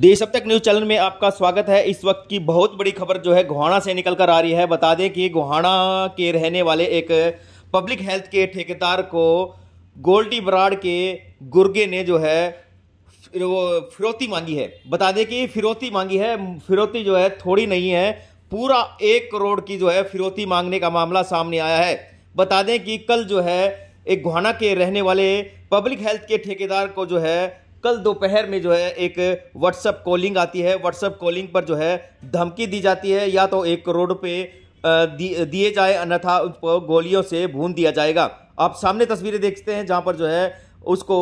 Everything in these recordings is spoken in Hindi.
देश अब तक न्यूज चैनल में आपका स्वागत है इस वक्त की बहुत बड़ी खबर जो है गोहाना से निकल कर आ रही है बता दें कि गुहाणा के रहने वाले एक पब्लिक हेल्थ के ठेकेदार को गोल्डी ब्राड के गुर्गे ने जो है वो फिरौती मांगी है बता दें कि फिरौती मांगी है फिरौती जो है थोड़ी नहीं है पूरा एक करोड़ की जो है फिरौती मांगने का मामला सामने आया है बता दें कि कल जो है एक गोहाना के रहने वाले पब्लिक हेल्थ के ठेकेदार को जो है कल दोपहर में जो है एक व्हाट्सअप कॉलिंग आती है व्हाट्सअप कॉलिंग पर जो है धमकी दी जाती है या तो एक करोड़ पे दिए जाए अन्यथा उसको गोलियों से भून दिया जाएगा आप सामने तस्वीरें देखते हैं जहाँ पर जो है उसको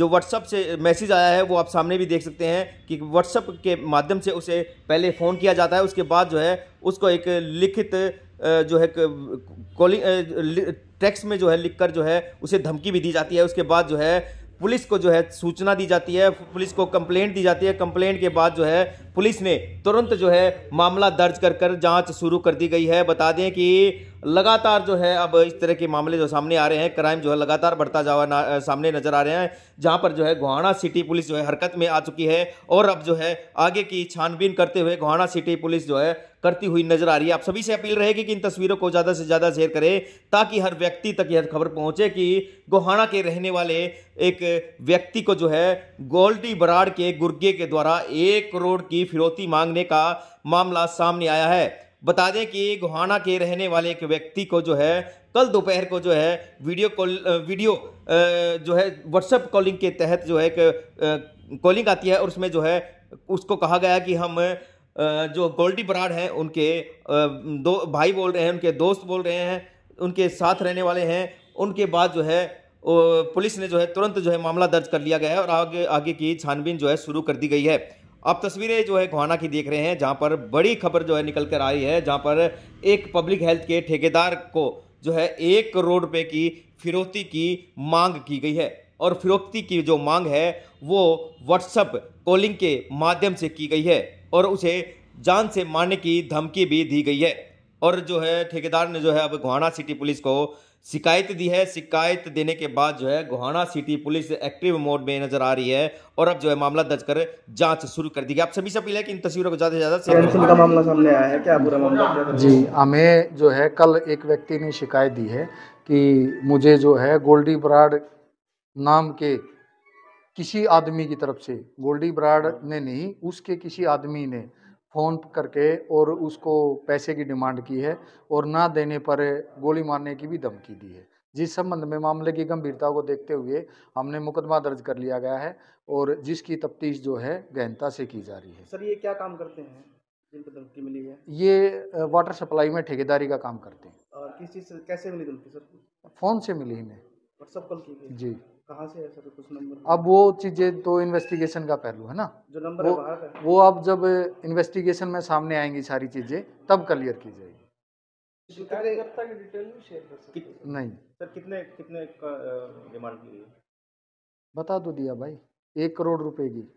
जो व्हाट्सअप से मैसेज आया है वो आप सामने भी देख सकते हैं कि व्हाट्सअप के माध्यम से उसे पहले फ़ोन किया जाता है उसके बाद जो है उसको एक लिखित जो है कॉलिंग टेक्स्ट में जो है लिखकर जो है उसे धमकी भी दी जाती है उसके बाद जो है पुलिस को जो है सूचना दी जाती है पुलिस को कंप्लेंट दी जाती है कंप्लेंट के बाद जो है पुलिस ने तुरंत जो है मामला दर्ज कर कर जांच शुरू कर दी गई है बता दें कि लगातार जो है अब इस तरह के मामले जो सामने आ रहे हैं क्राइम जो है लगातार बढ़ता जा सामने नजर आ रहे हैं जहां पर जो है गोहाना सिटी पुलिस जो है हरकत में आ चुकी है और अब जो है आगे की छानबीन करते हुए गोहाना सिटी पुलिस जो है करती हुई नजर आ रही है आप सभी से अपील रहेगी कि इन तस्वीरों को ज़्यादा से ज़्यादा शेयर करें ताकि हर व्यक्ति तक यह खबर पहुंचे कि गोहाना के रहने वाले एक व्यक्ति को जो है गोल्डी बराड़ के गुर्गे के द्वारा एक करोड़ की फिरौती मांगने का मामला सामने आया है बता दें कि गोहाना के रहने वाले एक व्यक्ति को जो है कल दोपहर को जो है वीडियो कॉल वीडियो जो है व्हाट्सएप कॉलिंग के तहत जो है एक कॉलिंग आती है और उसमें जो है उसको कहा गया कि हम जो गोल्डी बराड हैं उनके दो भाई बोल रहे हैं उनके दोस्त बोल रहे हैं उनके साथ रहने वाले हैं उनके बाद जो है पुलिस ने जो है तुरंत जो है मामला दर्ज कर लिया गया है और आगे आगे की छानबीन जो है शुरू कर दी गई है आप तस्वीरें जो है घोहाना की देख रहे हैं जहाँ पर बड़ी खबर जो है निकल कर आई है जहाँ पर एक पब्लिक हेल्थ के ठेकेदार को जो है एक करोड़ रुपये की फिरौती की मांग की गई है और फिरौती की जो मांग है वो व्हाट्सअप कॉलिंग के माध्यम से की गई है और उसे जान से मारने की धमकी भी दी गई है और जो है ठेकेदार ने जो है अब गोहाना सिटी पुलिस को शिकायत दी है शिकायत देने के बाद जो है Gohana city police active mode में नजर आ रही है और अब जो है मामला दर्ज कर जांच शुरू कर दी गई आप सभी से अपील है कि इन तस्वीरों को ज्यादा से ज्यादा का मामला सामने आया है क्या पूरा मामला जी हमें जो है कल एक व्यक्ति ने शिकायत दी है कि मुझे जो है गोल्डी ब्राड नाम के किसी आदमी की तरफ से गोल्डी ब्राड ने नहीं उसके किसी आदमी ने फ़ोन करके और उसको पैसे की डिमांड की है और ना देने पर गोली मारने की भी धमकी दी है जिस संबंध में मामले की गंभीरता को देखते हुए हमने मुकदमा दर्ज कर लिया गया है और जिसकी तफ्तीश जो है गहनता से की जा रही है सर ये क्या काम करते हैं जिनको धमकी मिली है ये वाटर सप्लाई में ठेकेदारी का काम करते हैं किस चीज़ से कैसे मिली धमकी सर फ़ोन से मिली इन्हें व्हाट्सअप कॉल की जी कहाँ से है सर नंबर तो अब वो चीज़ें तो इन्वेस्टिगेशन का पहलू है ना जो नंबर वो, है वो अब जब इन्वेस्टिगेशन में सामने आएंगी सारी चीज़ें तब क्लियर की जाएगी तो नहीं सर कितने कितने का डिमांड की बता दो तो दिया भाई एक करोड़ रुपए की